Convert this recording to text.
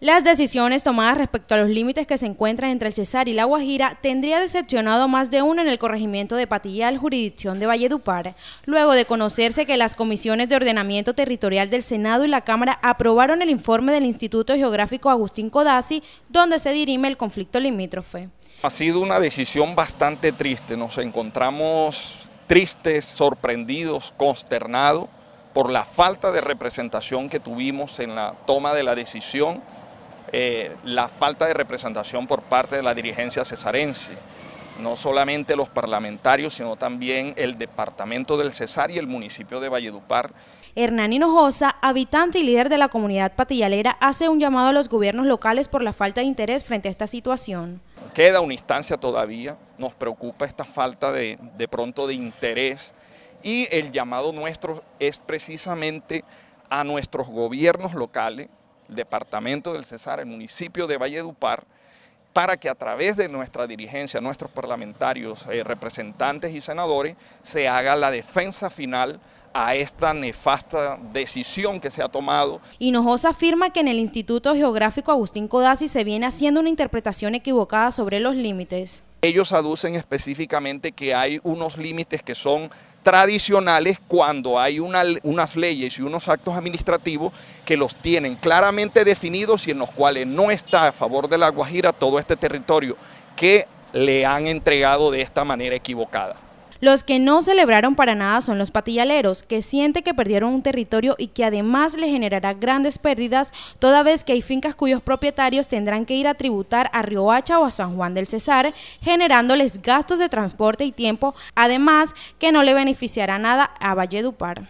Las decisiones tomadas respecto a los límites que se encuentran entre el Cesar y La Guajira tendría decepcionado a más de uno en el corregimiento de Patillal, jurisdicción de Valledupar, luego de conocerse que las comisiones de ordenamiento territorial del Senado y la Cámara aprobaron el informe del Instituto Geográfico Agustín Codazzi, donde se dirime el conflicto limítrofe. Ha sido una decisión bastante triste, nos encontramos tristes, sorprendidos, consternados por la falta de representación que tuvimos en la toma de la decisión eh, la falta de representación por parte de la dirigencia cesarense, no solamente los parlamentarios, sino también el departamento del Cesar y el municipio de Valledupar. Hernán Hinojosa, habitante y líder de la comunidad patillalera, hace un llamado a los gobiernos locales por la falta de interés frente a esta situación. Queda una instancia todavía, nos preocupa esta falta de pronto de interés y el llamado nuestro es precisamente a nuestros gobiernos locales el departamento del Cesar, el municipio de Valledupar, para que a través de nuestra dirigencia, nuestros parlamentarios, eh, representantes y senadores, se haga la defensa final a esta nefasta decisión que se ha tomado. Hinojosa afirma que en el Instituto Geográfico Agustín Codazzi se viene haciendo una interpretación equivocada sobre los límites ellos aducen específicamente que hay unos límites que son tradicionales cuando hay unas leyes y unos actos administrativos que los tienen claramente definidos y en los cuales no está a favor de la Guajira todo este territorio que le han entregado de esta manera equivocada. Los que no celebraron para nada son los patillaleros, que siente que perdieron un territorio y que además le generará grandes pérdidas, toda vez que hay fincas cuyos propietarios tendrán que ir a tributar a Riohacha o a San Juan del Cesar, generándoles gastos de transporte y tiempo, además que no le beneficiará nada a Valledupar.